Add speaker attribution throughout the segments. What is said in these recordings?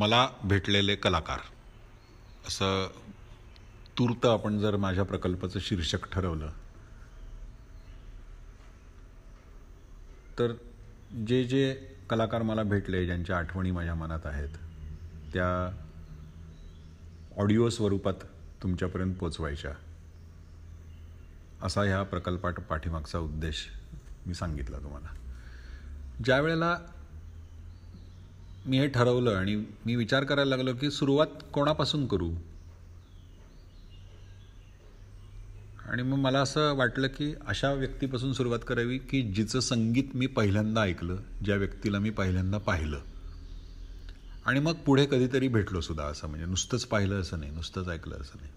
Speaker 1: मला भेटलेले कलाकार असं तूर्त आपण जर माझ्या प्रकल्पाचं शीर्षक ठरवलं तर जे जे कलाकार मला भेटले ज्यांच्या आठवणी माझ्या मनात आहेत त्या ऑडिओ स्वरूपात तुमच्यापर्यंत पोचवायच्या असा ह्या प्रकल्पात पाठीमागचा उद्देश मी सांगितला तुम्हाला ज्या वेळेला मी हे ठरवलं आणि मी विचार करायला लागलो की सुरुवात कोणापासून करू आणि मग मला असं वाटलं की अशा व्यक्तीपासून सुरुवात करावी की जिचं संगीत मी पहिल्यांदा ऐकलं ज्या व्यक्तीला मी पहिल्यांदा पाहिलं आणि मग पुढे कधीतरी भेटलो सुद्धा असं म्हणजे नुसतंच पाहिलं असं नाही नुसतंच ऐकलं असं नाही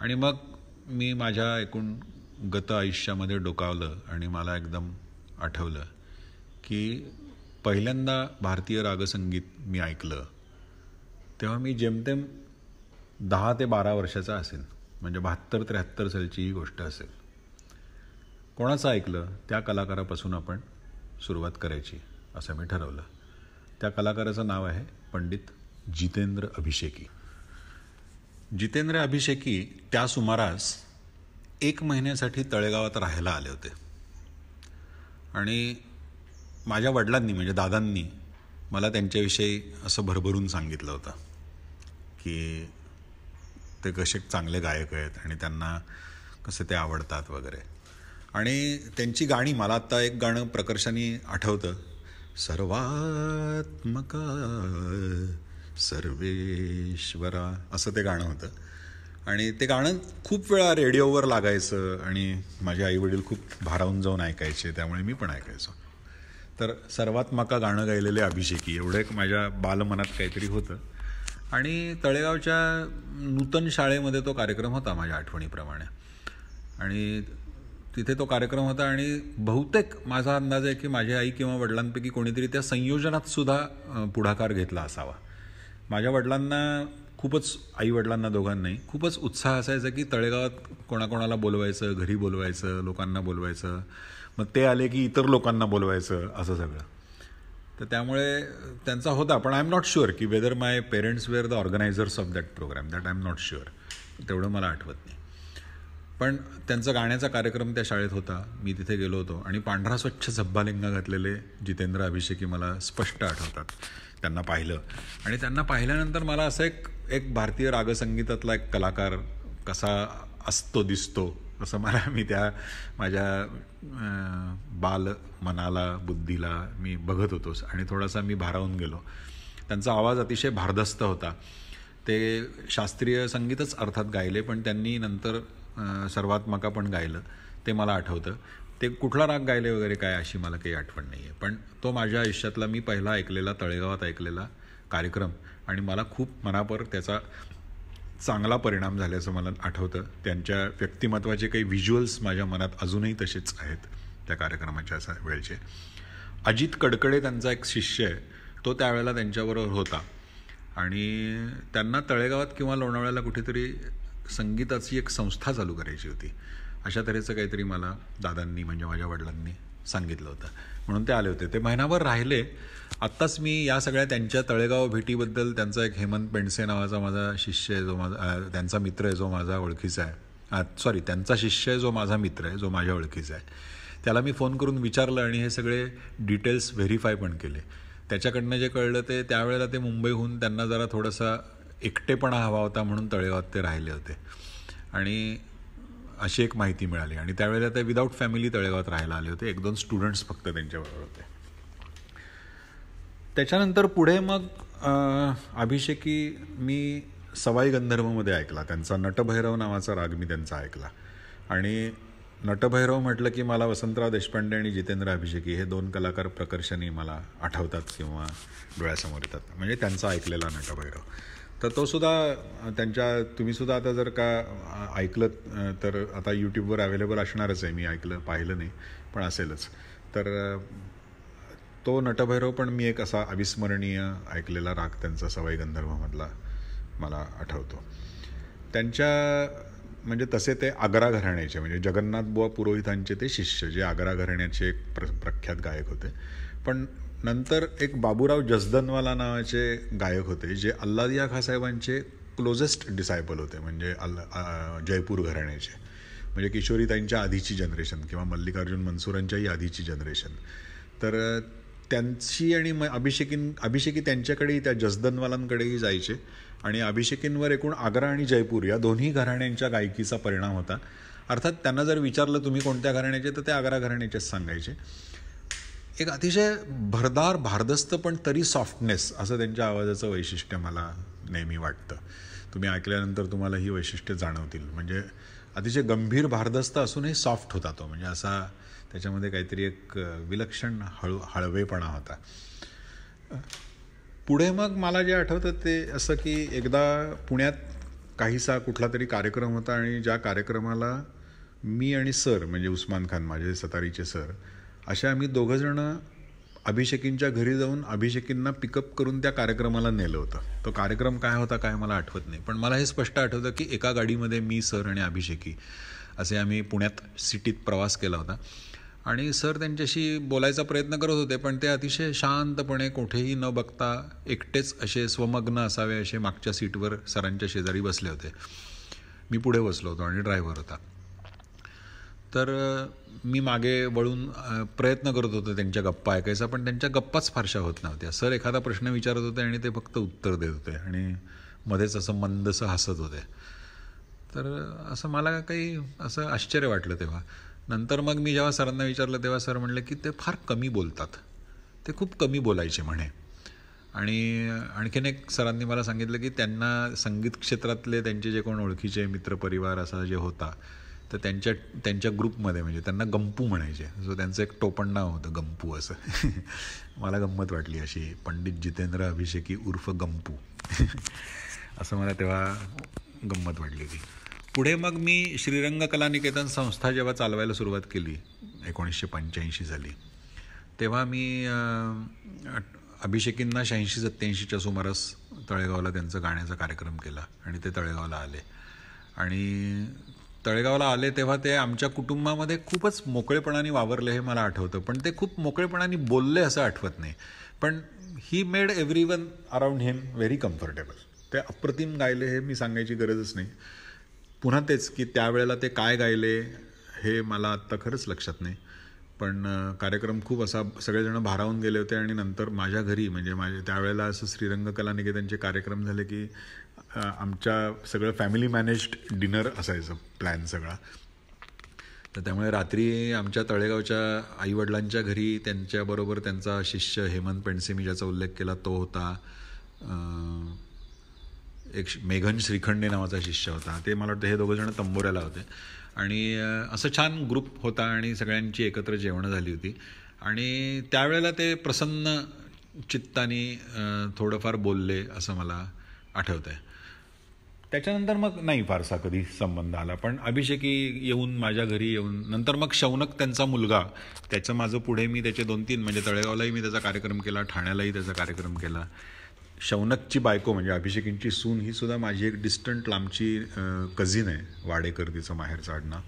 Speaker 1: आणि मग मी माझ्या एकूण गत आयुष्यामध्ये डोकावलं आणि मला एकदम आठवलं की पहिल्यांदा भारतीय रागसंगीत मी ऐकलं तेव्हा मी जेमतेम दहा ते बारा वर्षाचा असेल म्हणजे बहात्तर त्र्याहत्तर सालची ही गोष्ट असेल कोणाचं ऐकलं त्या कलाकारापासून आपण सुरुवात करायची असं मी ठरवलं त्या कलाकाराचं नाव आहे पंडित जितेंद्र अभिषेकी जितेंद्र अभिषेकी त्या सुमारास एक महिन्यासाठी तळेगावात राहायला आले होते आणि माझ्या वडिलांनी म्हणजे दादांनी मला त्यांच्याविषयी असं भरभरून सांगितलं होतं की ते कसे चांगले गायक आहेत आणि त्यांना कसं ते आवडतात वगैरे आणि त्यांची गाणी मला आत्ता एक गाणं प्रकर्षाने आठवतं सर्वात्मका सर्वेश्वरा असं ते गाणं होतं आणि ते गाणं खूप वेळा रेडिओवर लागायचं आणि माझे आई वडील खूप भारावून जाऊन ऐकायचे त्यामुळे मी पण ऐकायचो तर सर्वात माका गाणं गायलेले अभिषेकी एवढं एक माझ्या बालमनात काहीतरी होतं आणि तळेगावच्या नूतन शाळेमध्ये तो कार्यक्रम होता माझ्या आठवणीप्रमाणे आणि तिथे तो कार्यक्रम होता आणि बहुतेक माझा अंदाज आहे की माझी आई किंवा वडिलांपैकी कोणीतरी त्या संयोजनात सुद्धा पुढाकार घेतला असावा माझ्या वडिलांना खूपच आईवडिलांना दोघांनाही खूपच उत्साह असायचा की तळेगावात कोणाकोणाला बोलवायचं घरी बोलवायचं लोकांना बोलवायचं मग ते आले की इतर लोकांना बोलवायचं असं सगळं तर त्यामुळे त्यांचा होता पण आय एम नॉट शुअर की whether my parents were the organisers of that programme that I am not sure तेवढं मला आठवत नाही पण त्यांचा गाण्याचा कार्यक्रम त्या शाळेत होता मी तिथे गेलो होतो आणि पांढरा स्वच्छ झब्बालिंगा घातलेले जितेंद्र अभिषेकी मला स्पष्ट आठवतात त्यांना पाहिलं आणि त्यांना पाहिल्यानंतर मला असं एक एक भारतीय रागसंगीतातला एक कलाकार कसा असतो दिसतो असं मला मी त्या माझ्या बाल मनाला बुद्धीला मी बघत होतोच आणि थोडासा मी भारावून गेलो त्यांचा आवाज अतिशय भारदस्त होता ते शास्त्रीय संगीतच अर्थात गायले पण त्यांनी नंतर सर्वात्मका पण गायलं ते मला आठवतं ते कुठला राग गायले वगैरे काय अशी मला काही आठवण नाही आहे पण तो माझ्या आयुष्यातला मी पहिला ऐकलेला तळेगावात ऐकलेला कार्यक्रम आणि मला खूप मनापर त्याचा चांगला परिणाम झाल्याचं मला आठवतं त्यांच्या व्यक्तिमत्वाचे काही व्हिज्युअल्स माझ्या मनात अजूनही तसेच आहेत त्या कार्यक्रमाच्या असा वेळचे अजित कडकडे त्यांचा एक शिष्य आहे तो त्यावेळेला त्यांच्याबरोबर होता आणि त्यांना तळेगावात किंवा लोणावळ्याला कुठेतरी संगीताची एक संस्था चालू करायची होती अशा तऱ्हेचं काहीतरी मला दादांनी म्हणजे माझ्या वडिलांनी सांगितलं होतं म्हणून ते आले होते ते महिनाभर राहिले आत्ताच मी या सगळ्या त्यांच्या तळेगाव भेटीबद्दल त्यांचा एक हेमंत पेंडसे नावाचा माझा शिष्य आहे जो माझा त्यांचा मित्र आहे जो माझा ओळखीचा आहे सॉरी त्यांचा शिष्य आहे जो माझा मित्र आहे जो माझ्या ओळखीचा आहे त्याला मी फोन करून विचारलं आणि हे सगळे डिटेल्स व्हेरीफाय पण केले त्याच्याकडनं जे कळलं ते त्यावेळेला ते मुंबईहून त्यांना जरा थोडासा एकटेपणा हवा होता म्हणून तळेगावात ते राहिले होते आणि अशी एक माहिती मिळाली आणि त्यावेळेला ते विदाऊट फॅमिली तळेगावात राहायला आले होते एक दोन स्टुडंट्स फक्त त्यांच्याबरोबर होते त्याच्यानंतर पुढे मग अभिषेकी मी सवाई गंधर्वमध्ये ऐकला त्यांचा नटभैरव नावाचा राग मी त्यांचा ऐकला आणि नटभैरव म्हटलं की मला वसंतराव देशपांडे आणि जितेंद्र अभिषेकी हे दोन कलाकार प्रकर्षाने मला आठवतात किंवा डोळ्यासमोर येतात म्हणजे त्यांचा ऐकलेला नटभैरव तर तो सुद्धा त्यांच्या तुम्ही सुद्धा आता जर का ऐकलं तर आता यूट्यूबवर अवेलेबल असणारच आहे मी ऐकलं पाहिलं नाही पण असेलच तर तो नटभैरव पण मी एक असा अविस्मरणीय ऐकलेला राग त्यांचा सवाई गंधर्वमधला मला आठवतो त्यांच्या म्हणजे तसे ते आग्रा घराण्याचे म्हणजे जगन्नाथ बुवा पुरोहितांचे ते शिष्य जे आग्रा घराण्याचे एक प्र प्रख्यात गायक होते पण नंतर एक बाबूराव जसदनवाला नावाचे गायक होते जे अल्लादिया खासाहेबांचे क्लोजेस्ट डिसायपल होते म्हणजे अल्ला जयपूर घराण्याचे म्हणजे किशोरी ताईंच्या आधीची जनरेशन किंवा मल्लिकार्जुन मनसुरांच्याही आधीची जनरेशन तर त्यांची आणि म अभिषेकीन अभिषेकी त्यांच्याकडेही त्या जसदनवालांकडेही जायचे आणि अभिषेकींवर एकूण आग्रा आणि जयपूर या दोन्ही घराण्यांच्या गायकीचा परिणाम होता अर्थात त्यांना जर विचारलं तुम्ही कोणत्या घराण्याचे तर ते आग्रा घराण्याचेच सांगायचे एक अतिशय भरदार भारदस्त पण तरी सॉफ्टनेस असं त्यांच्या आवाजाचं वैशिष्ट्य मला नेहमी वाटतं तुम्ही ऐकल्यानंतर तुम्हाला ही वैशिष्ट्य जाणवतील म्हणजे अतिशय गंभीर भारदस्त असूनही सॉफ्ट होता तो म्हणजे असा त्याच्यामध्ये काहीतरी एक विलक्षण हळू हळवेपणा होता पुढे मग मला जे आठवतं ते असं की एकदा पुण्यात काहीसा कुठला तरी कार्यक्रम होता आणि ज्या कार्यक्रमाला मी आणि सर म्हणजे उस्मान खान माझे सतारीचे सर अशा आम्ही दोघंजणं अभिषेकींच्या घरी जाऊन अभिषेकींना पिकअप करून त्या कार्यक्रमाला नेलं होतं तो कार्यक्रम काय होता काय मला आठवत नाही पण मला हे स्पष्ट आठवतं की एका गाडीमध्ये मी सर आणि अभिषेकी असे आम्ही पुण्यात सिटीत प्रवास केला होता आणि सर त्यांच्याशी बोलायचा प्रयत्न करत होते पण ते अतिशय शांतपणे कुठेही न बघता एकटेच असे स्वमग्न असावे असे मागच्या सीटवर सरांच्या शेजारी बसले होते मी पुढे बसलो होतो आणि ड्रायव्हर होता तर मी मागे वळून प्रयत्न करत होतो त्यांच्या गप्पा ऐकायचा पण त्यांच्या गप्पाच फारशा होत नव्हत्या सर एखादा प्रश्न विचारत होते आणि ते फक्त उत्तर देत होते आणि मध्येच असं मंदसं हसत होते तर असं मला काही असं आश्चर्य वाटलं तेव्हा नंतर मग मी जेव्हा सरांना विचारलं तेव्हा सर म्हणले की ते फार कमी बोलतात ते खूप कमी बोलायचे म्हणे आणि आणखीन एक सरांनी मला सांगितलं की त्यांना संगीत क्षेत्रातले त्यांचे जे कोण ओळखीचे मित्रपरिवार असा जे होता तर त्यांच्या त्यांच्या ग्रुपमध्ये म्हणजे त्यांना गंपू म्हणायचे सो त्यांचं एक टोपण नाव होतं गंपू असं मला गंमत वाटली अशी पंडित जितेंद्र अभिषेकी उर्फ गंपू असं मला तेव्हा गंमत वाटली होती पुढे मग मी श्रीरंग कला निकेतन संस्था जेव्हा चालवायला सुरुवात केली एकोणीसशे पंच्याऐंशी साली तेव्हा मी अभिषेकींना शहाऐंशी सत्त्याऐंशीच्या सुमारास तळेगावला त्यांचा गाण्याचा कार्यक्रम केला आणि ते तळेगावला आले आणि तळेगावला आले तेव्हा ते आमच्या कुटुंबामध्ये खूपच मोकळेपणाने वावरले हे मला आठवतं पण ते खूप मोकळेपणाने बोलले असं आठवत नाही पण he made everyone around him very comfortable ते अप्रतिम गायले हे मी सांगायची गरजच नाही पुन्हा तेच की त्यावेळेला ते काय गायले हे मला आत्ता खरंच लक्षात नाही पण कार्यक्रम खूप असा सगळेजण भारावून गेले होते आणि नंतर माझ्या घरी म्हणजे माझे त्यावेळेला असं श्रीरंग कला निकेतनचे कार्यक्रम झाले की आमच्या सगळं फॅमिली मॅनेज्ड डिनर असायचं प्लॅन सगळा तर त्यामुळे रात्री आमच्या तळेगावच्या आईवडिलांच्या घरी त्यांच्याबरोबर त्यांचा शिष्य हेमंत पेंडसे मी ज्याचा उल्लेख केला तो होता एक मेघन श्रीखंडे नावाचा शिष्य होता ते मला वाटतं हे दोघंजण तंबोऱ्याला होते आणि असं छान ग्रुप होता आणि सगळ्यांची एकत्र जेवणं झाली होती आणि त्यावेळेला ते प्रसन्न चित्ताने थोडंफार बोलले असं मला आठवत आहे त्याच्यानंतर मग नाही फारसा कधी संबंध आला पण अभिषेकी येऊन माझ्या घरी येऊन नंतर मग शौनक त्यांचा मुलगा त्याचं माझं पुढे मी त्याचे दोन तीन म्हणजे तळेगावलाही मी त्याचा कार्यक्रम केला ठाण्यालाही त्याचा कार्यक्रम केला शौनकची बायको म्हणजे अभिषेकींची सून ही सुद्धा माझी एक डिस्टंट लांबची कझिन आहे वाडेकर तिचं माहेर चाडणं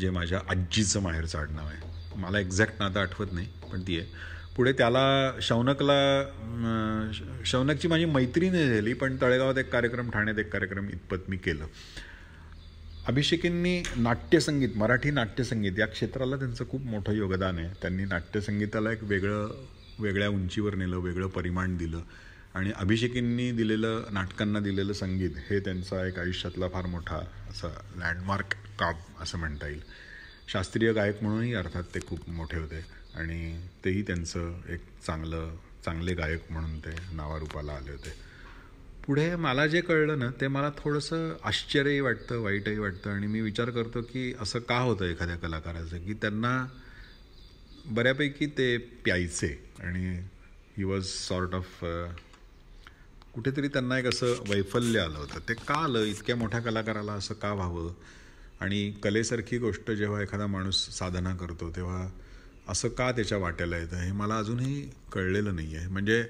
Speaker 1: जे माझ्या आजीचं माहेर चाडणं आहे मला एक्झॅक्ट आता आठवत नाही पण ती आहे पुढे त्याला शौनकला शौनकची माझी मैत्री नाही झाली पण तळेगावात एक कार्यक्रम ठाण्यात एक कार्यक्रम इतपत मी केलं अभिषेकींनी नाट्यसंगीत मराठी नाट्यसंगीत या क्षेत्राला त्यांचं खूप मोठं योगदान आहे त्यांनी नाट्यसंगीताला एक वेगळं वेगळ्या उंचीवर नेलं वेगळं परिमाण दिलं आणि अभिषेकींनी दिलेलं नाटकांना दिलेलं संगीत हे त्यांचा एक आयुष्यातला फार मोठा असा लँडमार्क काम असं म्हणता येईल शास्त्रीय गायक म्हणूनही अर्थात ते खूप मोठे होते आणि तेही त्यांचं एक चांगलं चांगले गायक म्हणून ते नावारूपाला आले होते पुढे मला जे कळलं ना ते मला थोडंसं आश्चर्यही वाटतं वाईटही वाटतं आणि मी विचार करतो की असं का होतं एखाद्या कलाकाराचं की त्यांना बऱ्यापैकी ते प्यायचे आणि ही वॉज सॉर्ट ऑफ कुठेतरी त्यांना एक असं वैफल्य आलं होतं ते का आलं इतक्या मोठ्या कलाकाराला असं का व्हावं आणि कलेसारखी गोष्ट जेव्हा एखादा माणूस साधना करतो तेव्हा असं का त्याच्या वाट्याला येतं हे मला अजूनही कळलेलं नाही आहे म्हणजे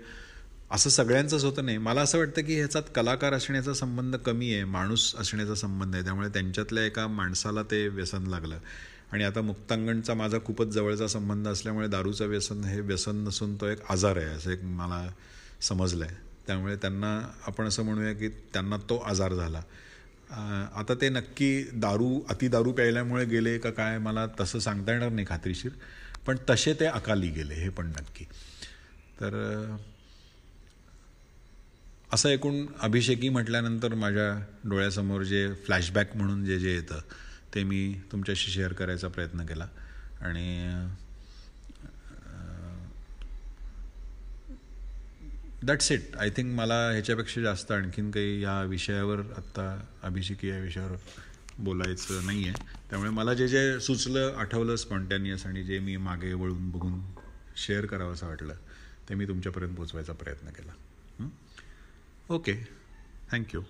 Speaker 1: असं सगळ्यांचंच होतं नाही मला असं वाटतं की ह्याच्यात कलाकार असण्याचा संबंध कमी आहे माणूस असण्याचा संबंध आहे त्यामुळे त्यांच्यातल्या एका माणसाला ते व्यसन लागलं आणि आता मुक्तांगणचा माझा खूपच जवळचा संबंध असल्यामुळे दारूचं व्यसन हे व्यसन नसून तो एक आजार आहे असं एक मला समजलं आहे त्यामुळे त्यांना आपण असं म्हणूया की त्यांना तो आजार झाला आता ते नक्की दारू अति दारू प्यायल्यामुळे गेले का काय मला तसं सांगता येणार नाही खात्रीशीर पण तसे ते अकाली गेले हे पण नक्की तर असं एकूण अभिषेकी म्हटल्यानंतर माझ्या डोळ्यासमोर जे फ्लॅशबॅक म्हणून जे जे येतं ते मी तुमच्याशी शेअर करायचा प्रयत्न केला आणि दॅट्स इट आय थिंक मला ह्याच्यापेक्षा जास्त आणखीन काही या विषयावर आत्ता अभिषेकी या विषयावर बोलायचं नाही आहे त्यामुळे मला जे जे सुचलं आठवलं स्पॉन्टॅनियस आणि जे मी मागे वळून बघून शेअर करावं असं वाटलं ते मी तुमच्यापर्यंत पोचवायचा प्रयत्न केला ओके थँक्यू